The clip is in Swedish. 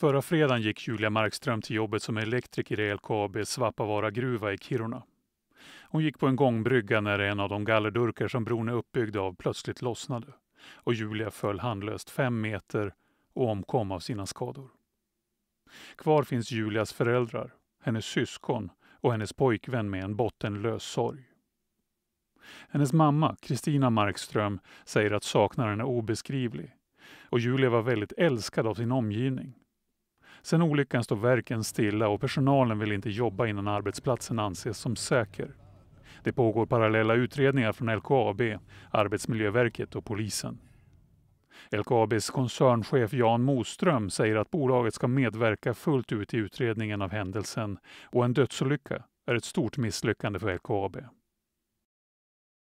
Förra fredagen gick Julia Markström till jobbet som elektriker i LKAB Svappavaara gruva i Kiruna. Hon gick på en gångbrygga när en av de gallerdurkar som bron är uppbyggd av plötsligt lossnade och Julia föll handlöst fem meter och omkom av sina skador. Kvar finns Julias föräldrar, hennes syskon och hennes pojkvän med en bottenlös sorg. Hennes mamma, Kristina Markström, säger att saknaden är obeskrivlig och Julia var väldigt älskad av sin omgivning Sen olyckan står verken stilla och personalen vill inte jobba innan arbetsplatsen anses som säker. Det pågår parallella utredningar från LKAB, Arbetsmiljöverket och polisen. LKABs koncernchef Jan Moström säger att bolaget ska medverka fullt ut i utredningen av händelsen och en dödsolycka är ett stort misslyckande för LKAB.